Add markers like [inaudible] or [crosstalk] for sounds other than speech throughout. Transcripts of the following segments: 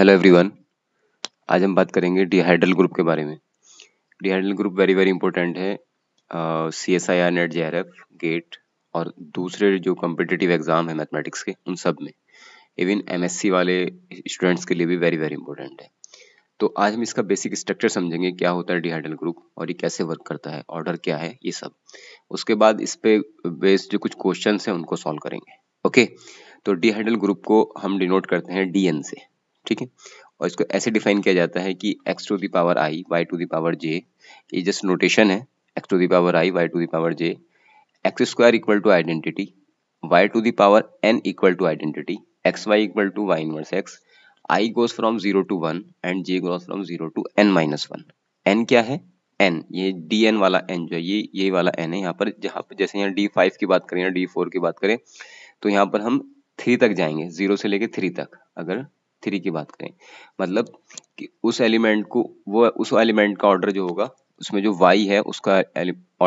Hello everyone आज हम बात करेंगे डिहाइड्रल ग्रुप के बारे में dihedral group very very important है C S I R NET J R F GATE और दूसरे जो कॉम्पिटिटिव एग्ज़ाम है मैथमेटिक्स के उन सब में इवन एम एस सी वाले स्टूडेंट्स के लिए भी वेरी वेरी इंपॉर्टेंट है तो आज हम इसका बेसिक स्ट्रक्चर समझेंगे क्या होता है डिहाइड्रल ग्रुप और ये कैसे वर्क करता है ऑर्डर क्या है ये सब उसके बाद इस पे बेस्ड जो कुछ क्वेश्चन हैं उनको सॉल्व करेंगे ओके तो डिहाइड्रल ग्रुप को हम डिनोट करते हैं डी एन से ठीक है और इसको ऐसे डिफाइन किया जाता है कि x to the power i y to the power j ये जस्ट नोटेशन है x to the power i y to the power j x square equal to identity y to the power n equal to identity X Y equal to Y inverse X I goes from zero to one and J goes from zero to N minus one N क्या है N ये D N वाला N जो है ये ये वाला N है यहाँ पर जहाँ पर जैसे यहाँ डी फाइव की बात करें या डी फोर की बात करें तो यहाँ पर हम थ्री तक जाएंगे जीरो से लेके थ्री तक अगर थ्री की बात करें मतलब कि उस एलिमेंट को वो उस एलिमेंट का ऑर्डर जो होगा उसमें जो वाई है उसका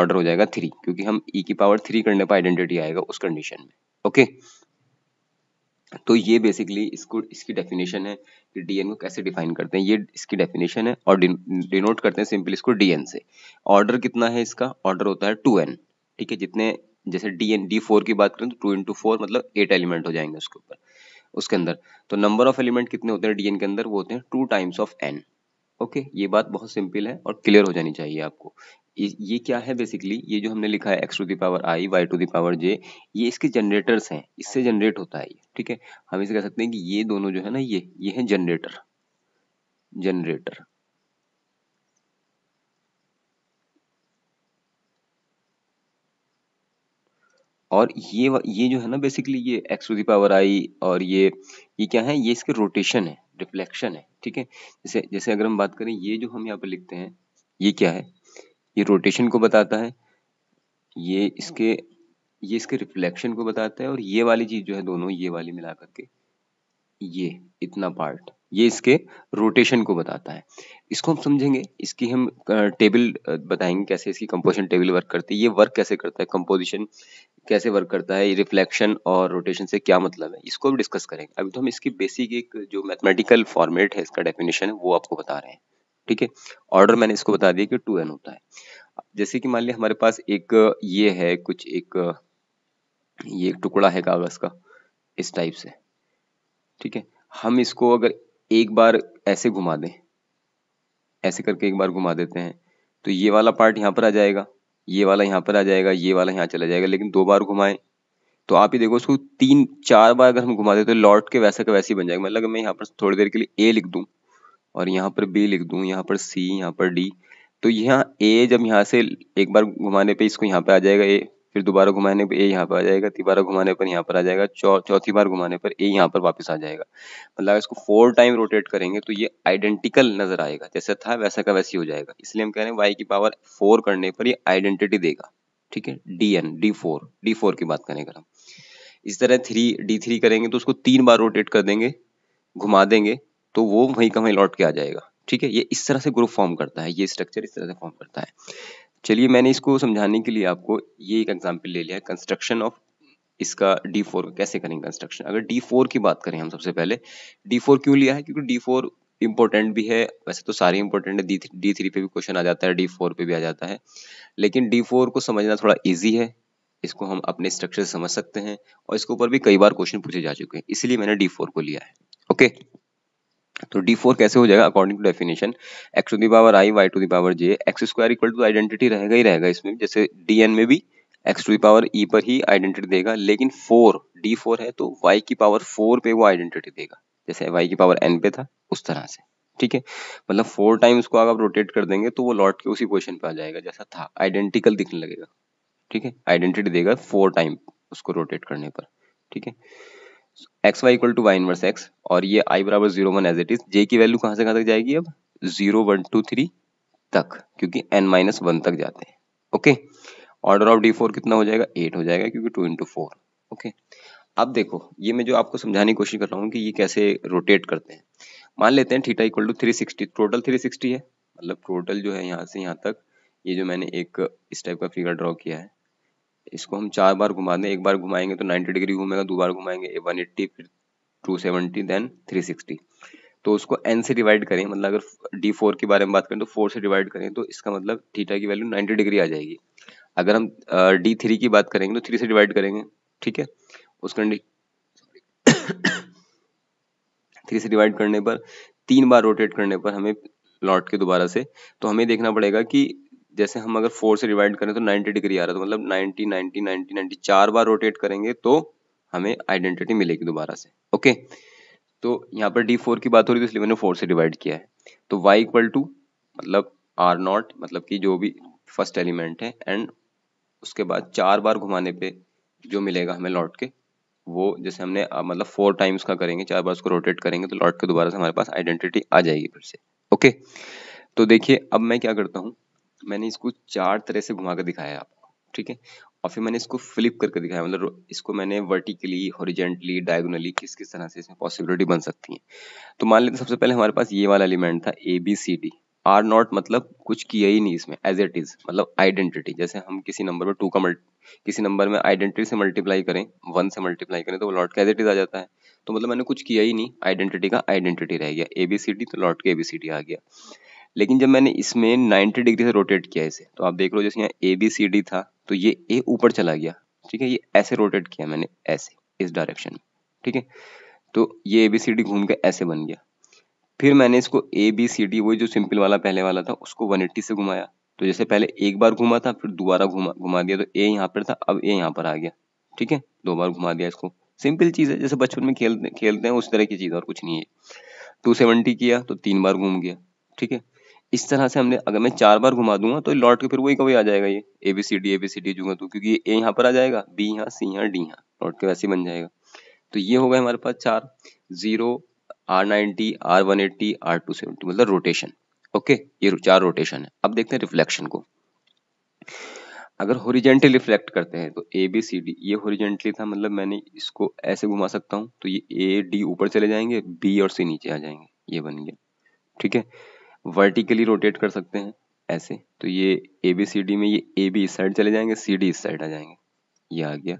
ऑर्डर हो जाएगा थ्री क्योंकि हम ई e की पावर थ्री करने पर आइडेंटिटी आएगा उस कंडीशन में ओके तो ये बेसिकली इसको इसकी डेफिनेशन है कि डीएन को कैसे डिफाइन करते हैं ये इसकी डेफिनेशन है और डिनोट करते हैं सिंपल इसको डीएन से ऑर्डर कितना है इसका ऑर्डर होता है टू ठीक है जितने जैसे डी एन डी फोर की बात करें तो टू इंटू फोर मतलब एट एलिमेंट हो जाएंगे उसके ऊपर उसके अंदर तो नंबर ऑफ एलिमेंट कितने होते हैं डीएन के अंदर वो होते हैं two times of N okay ये बात बहुत सिंपल है और क्लियर हो जानी चाहिए आपको ये क्या है बेसिकली ये जो हमने लिखा है X to the power I Y to the power J ये इसके जनरेटर्स हैं इससे जनरेट होता है ये ठीक है हम इसे कह सकते हैं कि ये दोनों जो है ना ये ये है जनरेटर जनरेटर और ये ये जो है ना बेसिकली ये एक्स टू दावर आई और ये ये क्या है ये इसके रोटेशन है रिफ्लेक्शन है ठीक है जैसे जैसे अगर हम बात करें ये जो हम यहाँ पर लिखते हैं ये क्या है ये रोटेशन को बताता है ये इसके ये इसके रिफ्लेक्शन को बताता है और ये वाली चीज़ जो है दोनों ये वाली मिला करके ये इतना पार्ट ये इसके रोटेशन को बताता है इसको हम समझेंगे इसकी हम टेबल बताएंगे कैसे इसकी कंपोजिशन टेबल वर्क करती है ये वर्क कैसे करता है कंपोजिशन कैसे वर्क करता है रिफ्लेक्शन और रोटेशन से क्या मतलब है इसको भी डिस्कस करेंगे अभी तो हम इसकी बेसिक एक जो मैथमेटिकल फॉर्मेट है इसका डेफिनेशन है वो आपको बता रहे हैं ठीक है ऑर्डर मैंने इसको बता दिया कि टू एन होता है जैसे कि मान लिया हमारे पास एक ये है कुछ एक ये एक टुकड़ा है कागज का इस टाइप से ठीक है हम इसको अगर एक बार ऐसे घुमा दें ऐसे करके एक बार घुमा देते हैं तो ये वाला पार्ट यहाँ पर आ जाएगा ये वाला यहाँ पर आ जाएगा ये वाला यहाँ चला जाएगा लेकिन दो बार घुमाएं तो आप ही देखो उसको तीन चार बार अगर हम घुमा देते तो लौट के वैसा का वैसे ही बन जाएगा मतलब मैं यहाँ पर थोड़ी देर के लिए ए लिख दूँ और यहाँ पर बी लिख दूँ यहाँ पर सी यहाँ पर डी तो यहाँ ए जब यहाँ से एक बार घुमाने पर इसको यहाँ पर आ जाएगा ए फिर दोबारा घुमाने पर ए यहाँ पर आ जाएगा तीबारा घुमाने पर यहाँ पर आ जाएगा चौथी बार घुमाने पर ए यहाँ पर वापस आ जाएगा मतलब इसको फोर टाइम रोटेट करेंगे तो ये आइडेंटिकल नजर आएगा जैसे था वैसा का वैसी हो जाएगा इसलिए हम कह रहे हैं वाई की पावर फोर करने पर ये आइडेंटिटी देगा ठीक है D N D four D four की बात करें अगर हम इस तरह थ्री डी थ्री करेंगे तो उसको तीन बार रोटेट कर देंगे घुमा देंगे तो वो वहीं का वहीं लौट के आ जाएगा ठीक है ये इस तरह से ग्रुप फॉर्म करता है ये स्ट्रक्चर इस तरह से फॉर्म करता है चलिए मैंने इसको समझाने के लिए आपको ये एक एग्जाम्पल ले लिया है कंस्ट्रक्शन ऑफ इसका डी फोर कैसे करेंगे कंस्ट्रक्शन अगर डी फोर की बात करें हम सबसे पहले डी फोर क्यों लिया है क्योंकि डी फोर इंपॉर्टेंट भी है वैसे तो सारे इंपॉर्टेंट है डी थ्री पे भी क्वेश्चन आ जाता है डी फोर पे भी आ जाता है लेकिन डी फोर को समझना थोड़ा ईजी है इसको हम अपने स्ट्रक्चर से समझ सकते हैं और इसके ऊपर भी कई बार क्वेश्चन पूछे जा चुके हैं इसलिए मैंने डी फोर को लिया है ओके okay? तो डी फोर कैसे हो जाएगा according to definition X to the power I Y to the power J X square equal to identity रहेगा ही रहेगा इसमें जैसे डी एन में भी एक्स टू दावर ई पर ही आइडेंटिटी देगा लेकिन फोर डी फोर है तो वाई की पावर फोर पे वो आइडेंटिटी देगा जैसे वाई की पावर एन पे था उस तरह से ठीक है मतलब फोर टाइम उसको अगर रोटेट कर देंगे तो वो लौट के उसी पोजिशन पे आ जाएगा जैसा था आइडेंटिकल दिखने लगेगा ठीक है आइडेंटिटी देगा फोर टाइम उसको रोटेट करने पर ठीक है X Y equal to Y inverse X और ये आई बराबर zero one as it is J की वैल्यू कहाँ से कहाँ तक जाएगी अब जीरो वन टू थ्री तक क्योंकि एन माइनस वन तक जाते हैं okay order of D four कितना हो जाएगा एट हो जाएगा क्योंकि टू इंटू फोर ओके अब देखो ये मैं जो आपको समझाने की कोशिश कर रहा हूँ कि ये कैसे रोटेट करते हैं मान लेते हैं theta equal to three sixty total three sixty है मतलब टोटल जो है यहाँ से यहाँ तक ये जो मैंने एक इस टाइप का फिगर ड्रॉ किया है इसको हम चार बार घुमा दें एक बार घुमाएंगे तो 90 डिग्री घूमेगा दो बार घुमाएंगे 180 फिर 270 देन 360 तो उसको एन से डिवाइड करें मतलब अगर डी फोर के बारे में बात करें तो फोर से डिवाइड करें तो इसका मतलब थीटा की वैल्यू 90 डिग्री आ जाएगी अगर हम डी थ्री की बात करेंगे तो थ्री से डिवाइड करेंगे ठीक है उसका थ्री [coughs] से डिवाइड करने पर तीन बार रोटेट करने पर हमें लौट के दोबारा से तो हमें देखना पड़ेगा कि जैसे हम अगर फोर से डिवाइड करें तो 90 डिग्री आ रहा था तो मतलब 90 90 90 90 चार बार रोटेट करेंगे तो हमें आइडेंटिटी मिलेगी दोबारा से ओके तो यहाँ पर डी फोर की बात हो रही है तो इसलिए मैंने फोर से डिवाइड किया है तो वाई इक्वल टू मतलब आर नॉट मतलब कि जो भी फर्स्ट एलिमेंट है एंड उसके बाद चार बार घुमाने पे जो मिलेगा हमें लौट के वो जैसे हमने मतलब फोर टाइम्स का करेंगे चार बार उसको रोटेट करेंगे तो लौट के दोबारा से हमारे पास आइडेंटिटी आ जाएगी फिर से ओके तो देखिए अब मैं क्या करता हूँ मैंने इसको चार तरह से घुमा कर दिखाया आपको ठीक है और फिर मैंने इसको फ्लिप करके दिखाया मतलब इसको मैंने वर्टिकली हॉरिजेंटली डायगोनली किस किस तरह से इसमें पॉसिबिलिटी बन सकती है तो मान लेते सबसे पहले हमारे पास ये वाला एलिमेंट था A B C D R not मतलब कुछ किया ही नहीं इसमें एज इट इज मतलब आइडेंटिटी जैसे हम किसी नंबर पर टू का किसी नंबर में आइडेंटिटी से मल्टीप्लाई करें वन से मल्टीप्लाई करें तो वो लॉट का एज इट इज आ जाता है तो मतलब मैंने कुछ किया ही नहीं आइडेंटिटी का आइडेंटिटी रह गया ए बी सी डी तो लॉट के ए बी सी डी आ गया लेकिन जब मैंने इसमें 90 डिग्री से रोटेट किया इसे तो आप देख लो जैसे यहाँ ए बी सी डी था तो ये ए ऊपर चला गया ठीक है ये ऐसे रोटेट किया मैंने ऐसे इस डायरेक्शन में ठीक है तो ये ए बी सी डी घूम के ऐसे बन गया फिर मैंने इसको ए बी सी डी वही जो सिंपल वाला पहले वाला था उसको 180 से घुमाया तो जैसे पहले एक बार घुमा था फिर दोबारा घुमा घुमा दिया तो ए यहाँ पर था अब ए यहाँ पर आ गया ठीक है दो बार घुमा दिया इसको सिंपल चीज़ है जैसे बचपन में खेलते खेलते हैं उस तरह की चीज़ और कुछ नहीं है टू सेवेंटी किया तो तीन बार घूम गया ठीक है इस तरह से हमने अगर मैं चार बार घुमा दूंगा तो लौट के फिर वही कभी आ जाएगा ये A B C D A B C D जूंगा तो क्योंकि ए यहाँ पर आ जाएगा बी यहाँ सी यहाँ डी यहाँ लौट के वैसे बन जाएगा तो ये होगा हमारे पास चार zero R ninety R one eighty R two seventy मतलब रोटेशन ओके ये चार रोटेशन है अब देखते हैं रिफ्लेक्शन को अगर होरिजेंटली रिफ्लेक्ट करते हैं तो ए बी सी डी ये होरिजेंटली था मतलब मैंने इसको ऐसे घुमा सकता हूँ तो ये ए डी ऊपर चले जाएंगे बी और सी नीचे आ जाएंगे ये बन गया ठीक है वर्टिकली रोटेट कर सकते हैं ऐसे तो ये ए बी सी डी में ये ए बी इस साइड चले जाएंगे सी डी इस साइड आ जाएंगे ये आ गया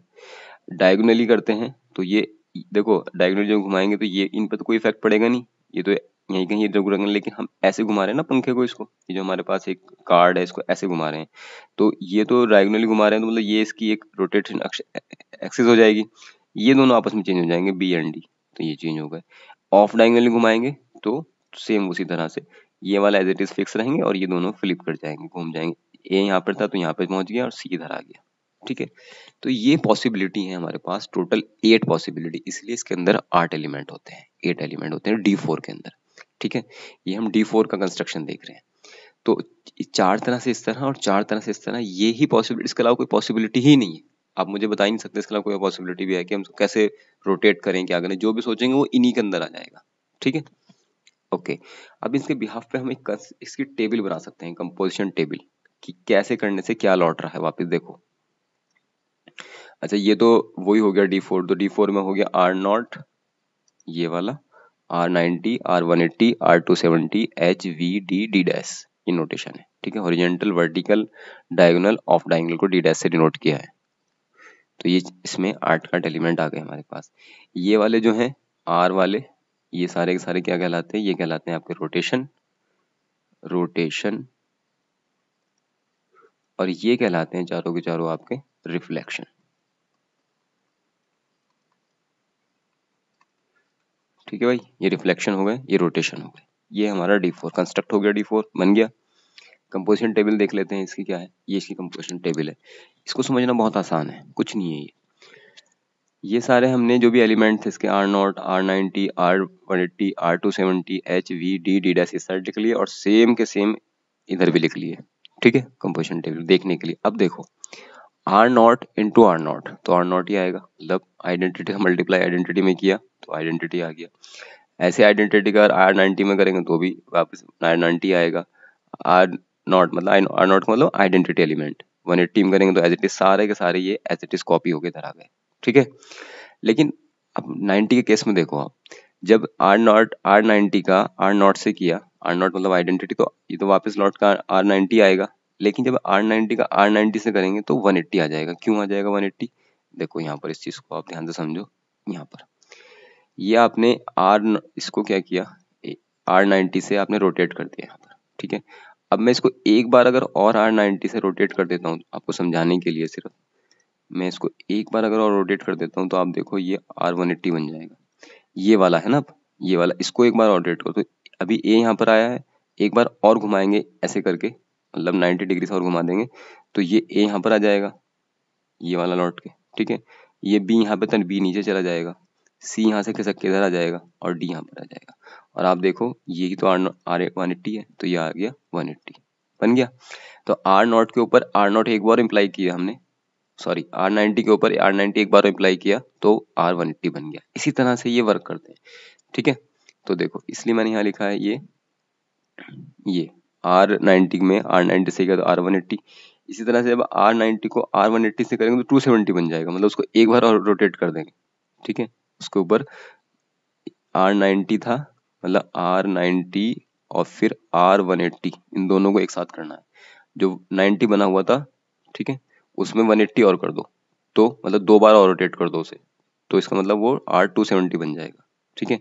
डायगोनली करते हैं तो ये देखो डायगोनली जब घुमाएंगे तो ये इन पर तो कोई इफेक्ट पड़ेगा नहीं ये तो यहीं कहीं इधर घुरेंगे लेकिन हम ऐसे घुमा रहे हैं ना पंखे को इसको ये जो हमारे पास एक कार्ड है इसको ऐसे घुमा रहे हैं तो ये तो डायगोनली घुमा रहे हैं तो मतलब ये इसकी एक रोटेशन एक्सेस हो जाएगी ये दोनों आपस में चेंज हो जाएंगे बी एंड डी तो ये चेंज हो गए ऑफ डायगोनली घुमाएंगे तो सेम उसी तरह से ये वाला एज इट इज फिक्स रहेंगे और ये दोनों फ्लिप कर जाएंगे घूम जाएंगे ए यहाँ पर था तो यहाँ पर पहुंच गया और सी इधर आ गया ठीक है तो ये पॉसिबिलिटी है हमारे पास टोटल एट पॉसिबिलिटी इसलिए इसके अंदर आठ एलिमेंट होते हैं एट एलिमेंट होते हैं डी के अंदर ठीक है ये हम डी का कंस्ट्रक्शन देख रहे हैं तो चार तरह से इस तरह और चार तरह से इस तरह ये ही पॉसिबिलिटी इसके अलावा कोई पॉसिबिलिटी ही नहीं है आप मुझे बता ही नहीं सकते इसके अलावा कोई पॉसिबिलिटी भी है कि हम कैसे रोटेट करें क्या करें जो भी सोचेंगे वो इन्हीं के अंदर आ जाएगा ठीक है ओके अब इसके बिहाफ पे हम एक इसकी टेबल बना सकते हैं कंपोजिशन टेबल कि कैसे करने से क्या लौट रहा है वापस देखो अच्छा ये तो वही हो गया डी फोर तो डी फोर में हो गया आर नॉट ये वाला R ninety R one eighty R two seventy H V D D dash ये नोटेशन है ठीक है horizontal vertical diagonal off diagonal को डी डैश से डिनोट किया है तो ये इसमें आर्ट का एलिमेंट आ गए हमारे पास ये वाले जो हैं आर वाले ये सारे के सारे क्या कहलाते हैं ये कहलाते हैं आपके रोटेशन रोटेशन और ये कहलाते हैं चारों के चारों आपके रिफ्लेक्शन ठीक है भाई ये रिफ्लेक्शन हो गए ये रोटेशन हो गए ये हमारा डी फोर कंस्ट्रक्ट हो गया डी फोर बन गया कंपोजिशन टेबल देख लेते हैं इसकी क्या है ये इसकी कंपोजिशन टेबल है इसको समझना बहुत आसान है कुछ नहीं है ये ये सारे हमने जो भी एलिमेंट थे इसके R naught R ninety R one eighty R two seventy H V D D dash इस साइड लिख लिए और सेम के सेम इधर भी लिख लिए ठीक है कंपोजिशन टेबल देखने के लिए अब देखो R naught into R naught तो आर नॉट ही आएगा मतलब आइडेंटिटी मल्टीप्लाई आइडेंटिटी में किया तो आइडेंटिटी आ गया ऐसे आइडेंटिटी का आर नाइनटी में करेंगे तो भी वापस आर नाइनटी आएगा आर नॉट मतलब आर नॉट मतलब आइडेंटिटी एलिमेंट वन एट्टी में करेंगे तो एज इट इज सारे के सारे ये एज इट इज कॉपी होकर इधर आ गए ठीक है लेकिन अब 90 के केस में देखो आप जब आर नॉट आर नाइन्टी का आर नॉट से किया आर नॉट मतलब आइडेंटिटी तो ये तो वापस लॉट का आर नाइन्टी आएगा लेकिन जब आर नाइन्टी का आर नाइन्टी से करेंगे तो वन एट्टी आ जाएगा क्यों आ जाएगा वन एट्टी देखो यहाँ पर इस चीज़ को आप ध्यान से समझो यहाँ पर ये आपने आर इसको क्या किया आर नाइन्टी से आपने रोटेट कर दिया यहाँ पर ठीक है अब मैं इसको एक बार अगर और आर नाइन्टी से रोटेट कर देता हूँ आपको समझाने के लिए सिर्फ मैं इसको एक बार अगर और रोटेट कर देता हूँ तो आप देखो ये आर वन एट्टी बन जाएगा ये वाला है ना ये वाला इसको एक बार रोटेट करो तो अभी ए यहाँ पर आया है एक बार और घुमाएंगे ऐसे करके मतलब नाइन्टी डिग्री से और घुमा देंगे तो ये ए यहाँ पर आ जाएगा ये वाला लौट के ठीक है ये बी यहाँ पर बी तो नीचे चला जाएगा सी यहाँ से खिसक के इधर आ जाएगा और डी यहाँ पर आ जाएगा और आप देखो ये तो आर आर वन एट्टी है तो ये आ गया वन एट्टी बन गया तो आर नॉट के ऊपर आर नॉट एक बार इम्प्लाई किया हमने सॉरी आर नाइनटी के ऊपर आर नाइनटी एक बार अप्लाई किया तो आर वन एट्टी बन गया इसी तरह से ये वर्क करते हैं ठीक है तो देखो इसलिए मैंने यहाँ लिखा है ये ये आर नाइनटी में आर नाइनटी से किया तो आर वन एट्टी इसी तरह से जब आर नाइनटी को आर वन एट्टी से करेंगे तो टू सेवेंटी बन जाएगा मतलब उसको एक बार और रोटेट कर देंगे ठीक है उसके ऊपर आर नाइनटी था मतलब आर नाइनटी और फिर आर वन एट्टी इन दोनों को एक साथ करना है जो नाइनटी बना हुआ था ठीक है उसमें 180 और कर दो तो मतलब दो बार और रोटेट कर दो उसे तो इसका मतलब वो आर टू सेवेंटी बन जाएगा ठीक है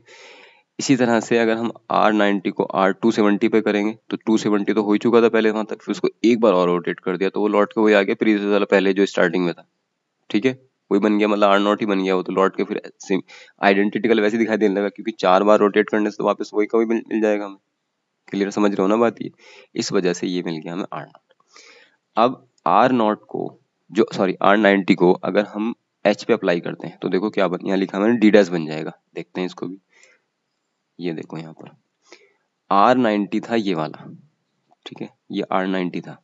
इसी तरह से अगर हम आर नाइन्टी को आर टू सेवेंटी पे करेंगे तो टू सेवेंटी तो हो ही चुका था पहले वहाँ तक फिर उसको एक बार और रोटेट कर दिया तो वो लौट के वही आ गया प्रीवियस वाला पहले जो स्टार्टिंग में था ठीक है वही बन गया मतलब आर नॉट ही बन गया वो तो लौट के फिर सेम आइडेंटिटिकल वैसे दिखाई देने लगा क्योंकि चार बार रोटेट करने से तो वापस वही का वही मिल जाएगा हमें क्लियर समझ रहे हो ना बात ये इस वजह से ये मिल गया हमें आर नॉट अब आर नॉट को जो सॉरी आर नाइन्टी को अगर हम एच पे अप्लाई करते हैं तो देखो क्या बन यहाँ लिखा मैंने डी डैश बन जाएगा देखते हैं इसको भी ये देखो यहाँ पर आर नाइन्टी था ये वाला ठीक है ये आर नाइन्टी था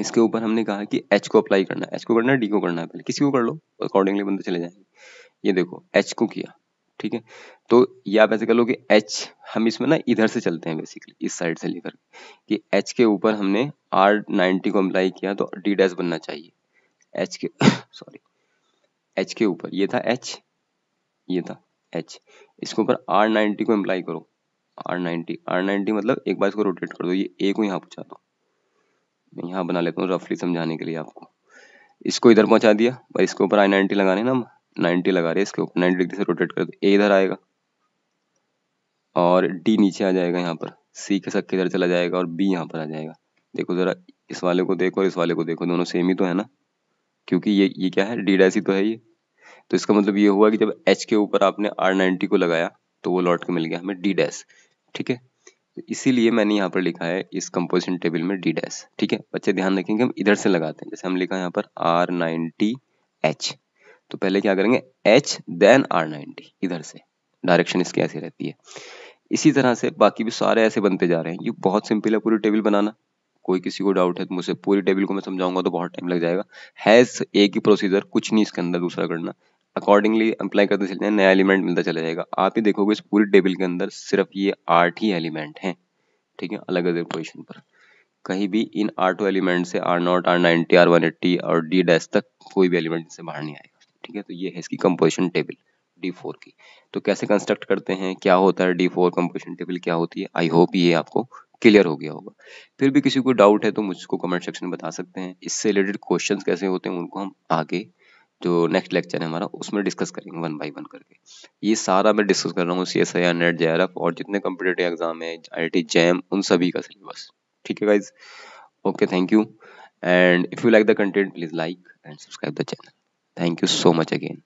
इसके ऊपर हमने कहा कि एच को अप्लाई करना है एच को करना है डी को करना है पहले किसी को कर लो अकॉर्डिंगली बंदे चले जाएंगे ये देखो एच को किया ठीक है तो ये आप ऐसे कर लो कि एच हम इसमें ना इधर से चलते हैं बेसिकली इस साइड से लेकर कि एच के ऊपर हमने आर नाइनटी को अप्लाई किया तो डी डैश बनना चाहिए एच के सॉरी [coughs] एच के ऊपर ये था एच ये था एच इसके ऊपर आर नाइनटी को अप्लाई करो आर नाइनटी आर नाइनटी मतलब एक बार इसको रोटेट कर दो ये ए को यहाँ पहुँचा दो मैं यहाँ बना लेता हूँ रफली समझाने के लिए आपको इसको इधर पहुँचा दिया और इसके ऊपर आई नाइनटी लगाने ना नाइन्टी लगा रहे हैं इसके ऊपर नाइन्टी डिग्री से रोटेट कर ए इधर आएगा और डी नीचे आ जाएगा यहाँ पर सी के सक के इधर चला जाएगा और बी यहाँ पर आ जाएगा देखो ज़रा इस वाले को देखो और इस वाले को देखो दोनों सेम ही तो है ना क्योंकि ये ये क्या है डी डैस तो है ये तो इसका मतलब ये हुआ कि जब एच के ऊपर आपने आर नाइन्टी को लगाया तो वो लौट के मिल गया हमें डी डैस ठीक है तो इसीलिए मैंने यहाँ पर लिखा है इस कंपोजिशन टेबल में डी डैस ठीक है बच्चे ध्यान रखेंगे हम इधर से लगाते हैं जैसे हम लिखा है यहाँ पर आर नाइन्टी एच तो पहले क्या करेंगे एच देन आर नाइनटी इधर से डायरेक्शन इसकी ऐसी रहती है इसी तरह से बाकी भी सारे ऐसे बनते जा रहे हैं ये बहुत सिंपल है पूरी टेबल बनाना कोई किसी को डाउट है तो मुझे पूरी टेबल को मैं समझाऊंगा तो बहुत टाइम लग जाएगा हैज एक ही प्रोसीजर कुछ नहीं इसके अंदर दूसरा करना अकॉर्डिंगली अप्लाई करते चले नया एलिमेंट मिलता चला जाएगा आप ही देखोगे इस पूरी टेबल के अंदर सिर्फ ये आठ ही एलिमेंट हैं ठीक है अलग अलग पोजिशन पर कहीं भी इन आठों एलिमेंट से R naught R ninety R one eighty और डी डैश तक कोई भी एलिमेंट इससे बाहर नहीं आएगा ठीक है तो ये है इसकी कंपोजिशन टेबल डी फोर की तो कैसे कंस्ट्रक्ट करते हैं क्या होता है डी फोर कंपोजिशन टेबल क्या होती है आई होप ये आपको क्लियर हो गया होगा फिर भी किसी को डाउट है तो मुझको कमेंट सेक्शन में बता सकते हैं इससे रिलेटेड क्वेश्चन कैसे होते हैं उनको हम आगे जो नेक्स्ट लेक्चर है हमारा उसमें डिस्कस करेंगे वन बाई वन करके ये सारा मैं डिस्कस कर रहा हूँ C S I R NET J R F और जितने कम्पिटेटिव एग्जाम है आई आई टी जैम उन सभी का सिलेबस ठीक है guys okay thank you and if you like the content please like and subscribe the channel Thank you so much again.